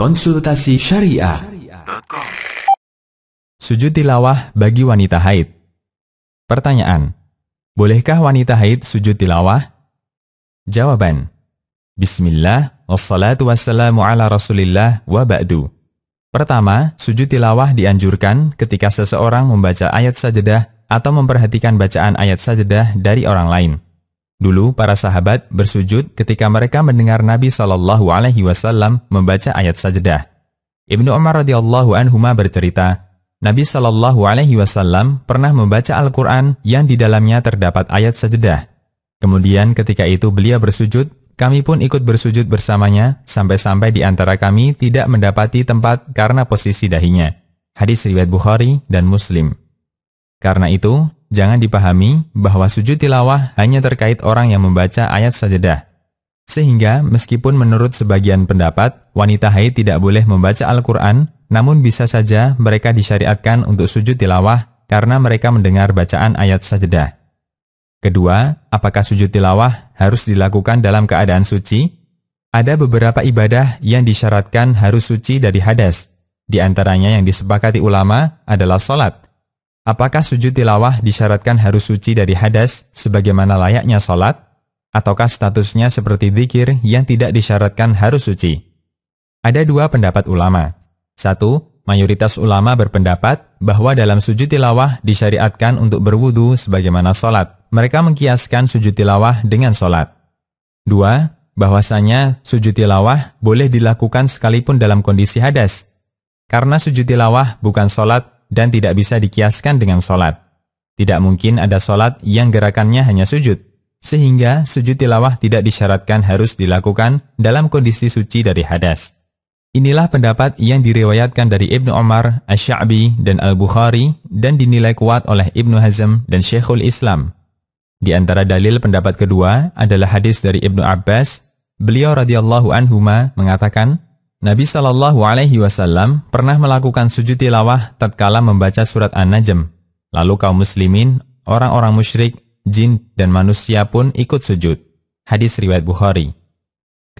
Konsultasi Syariah. Sujud tilawah bagi wanita haid. Pertanyaan. Bolehkah wanita haid sujud tilawah? Jawaban. Bismillah, wassalatu wassalamu ala rasulillah wa ba'du. Pertama, sujud tilawah dianjurkan ketika seseorang membaca ayat sajadah atau memperhatikan bacaan ayat sajadah dari orang lain. Dulu para sahabat bersujud ketika mereka mendengar Nabi Shallallahu Alaihi Wasallam membaca ayat sajadah. Ibnu Umar radhiyallahu anhuma bercerita, Nabi Shallallahu Alaihi Wasallam pernah membaca Al-Quran yang di dalamnya terdapat ayat sajadah. Kemudian ketika itu beliau bersujud, kami pun ikut bersujud bersamanya sampai-sampai di antara kami tidak mendapati tempat karena posisi dahinya. Hadis riwayat Bukhari dan Muslim. Karena itu, Jangan dipahami bahwa sujud tilawah hanya terkait orang yang membaca ayat sajadah. Sehingga, meskipun menurut sebagian pendapat, wanita haid tidak boleh membaca Al-Quran, namun bisa saja mereka disyariatkan untuk sujud tilawah karena mereka mendengar bacaan ayat sajadah. Kedua, apakah sujud tilawah harus dilakukan dalam keadaan suci? Ada beberapa ibadah yang disyaratkan harus suci dari hadas. Di antaranya yang disepakati ulama adalah sholat, Apakah sujud tilawah disyaratkan harus suci dari hadas sebagaimana layaknya sholat? Ataukah statusnya seperti zikir yang tidak disyaratkan harus suci? Ada dua pendapat ulama. Satu, mayoritas ulama berpendapat bahwa dalam sujud tilawah disyariatkan untuk berwudu sebagaimana sholat. Mereka mengkiaskan sujud tilawah dengan sholat. Dua, bahwasanya sujud tilawah boleh dilakukan sekalipun dalam kondisi hadas. Karena sujud tilawah bukan sholat dan tidak bisa dikiaskan dengan solat. Tidak mungkin ada solat yang gerakannya hanya sujud, sehingga sujud tilawah tidak disyaratkan harus dilakukan dalam kondisi suci dari hadas. Inilah pendapat yang diriwayatkan dari Ibnu Omar, ash dan Al-Bukhari dan dinilai kuat oleh Ibnu Hazm dan Syekhul Islam. Di antara dalil pendapat kedua adalah hadis dari Ibnu Abbas, beliau radhiyallahu anhuma mengatakan, Nabi Shallallahu Alaihi Wasallam pernah melakukan sujud tilawah tatkala membaca surat An-Najm. Lalu kaum muslimin, orang-orang musyrik, jin, dan manusia pun ikut sujud. Hadis riwayat Bukhari.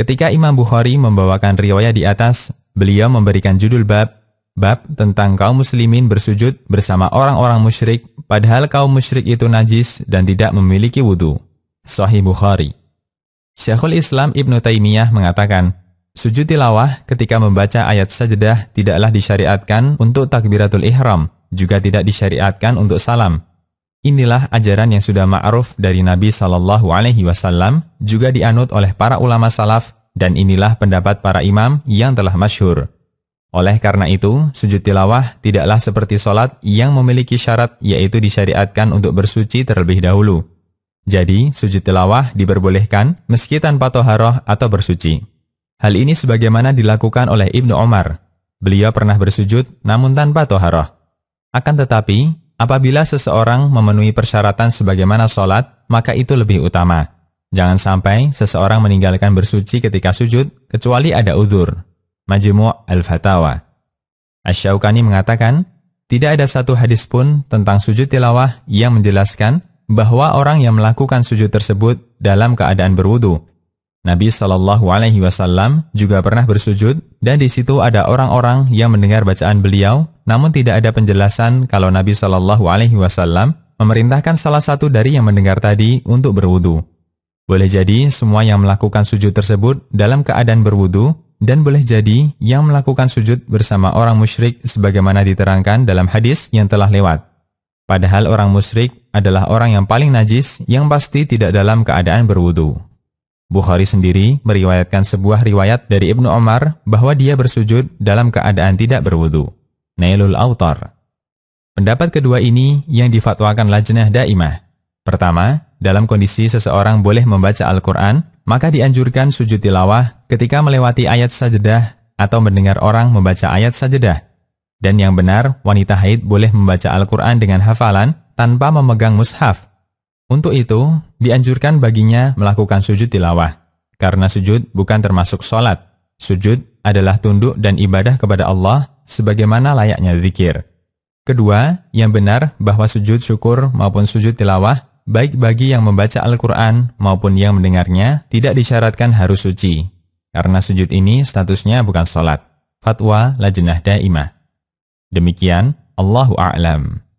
Ketika Imam Bukhari membawakan riwayat di atas, beliau memberikan judul bab bab tentang kaum muslimin bersujud bersama orang-orang musyrik padahal kaum musyrik itu najis dan tidak memiliki wudhu. Sahih Bukhari. Syekhul Islam Ibn Taymiyah mengatakan, Sujud tilawah ketika membaca ayat sajadah tidaklah disyariatkan untuk takbiratul ihram, juga tidak disyariatkan untuk salam. Inilah ajaran yang sudah ma'ruf dari Nabi Shallallahu Alaihi Wasallam, juga dianut oleh para ulama salaf, dan inilah pendapat para imam yang telah masyhur. Oleh karena itu, sujud tilawah tidaklah seperti sholat yang memiliki syarat yaitu disyariatkan untuk bersuci terlebih dahulu. Jadi, sujud tilawah diperbolehkan meski tanpa toharoh atau bersuci. Hal ini sebagaimana dilakukan oleh Ibnu Omar. Beliau pernah bersujud namun tanpa toharoh. Akan tetapi, apabila seseorang memenuhi persyaratan sebagaimana sholat, maka itu lebih utama. Jangan sampai seseorang meninggalkan bersuci ketika sujud, kecuali ada udhur. Majmu' al-Fatawa. Asyaukani mengatakan, tidak ada satu hadis pun tentang sujud tilawah yang menjelaskan bahwa orang yang melakukan sujud tersebut dalam keadaan berwudu, Nabi Shallallahu Alaihi Wasallam juga pernah bersujud dan di situ ada orang-orang yang mendengar bacaan beliau, namun tidak ada penjelasan kalau Nabi Shallallahu Alaihi Wasallam memerintahkan salah satu dari yang mendengar tadi untuk berwudu. Boleh jadi semua yang melakukan sujud tersebut dalam keadaan berwudu dan boleh jadi yang melakukan sujud bersama orang musyrik sebagaimana diterangkan dalam hadis yang telah lewat. Padahal orang musyrik adalah orang yang paling najis yang pasti tidak dalam keadaan berwudu. Bukhari sendiri meriwayatkan sebuah riwayat dari Ibnu Omar bahwa dia bersujud dalam keadaan tidak berwudu. Nailul Autar. Pendapat kedua ini yang difatwakan Lajnah Daimah. Pertama, dalam kondisi seseorang boleh membaca Al-Quran, maka dianjurkan sujud tilawah ketika melewati ayat sajedah atau mendengar orang membaca ayat sajedah. Dan yang benar, wanita haid boleh membaca Al-Quran dengan hafalan tanpa memegang mushaf untuk itu, dianjurkan baginya melakukan sujud tilawah, karena sujud bukan termasuk sholat. Sujud adalah tunduk dan ibadah kepada Allah sebagaimana layaknya zikir. Kedua, yang benar bahwa sujud syukur maupun sujud tilawah baik bagi yang membaca Al-Quran maupun yang mendengarnya tidak disyaratkan harus suci, karena sujud ini statusnya bukan sholat. Fatwa Lajnah Daimah. Demikian, Allahu A'lam.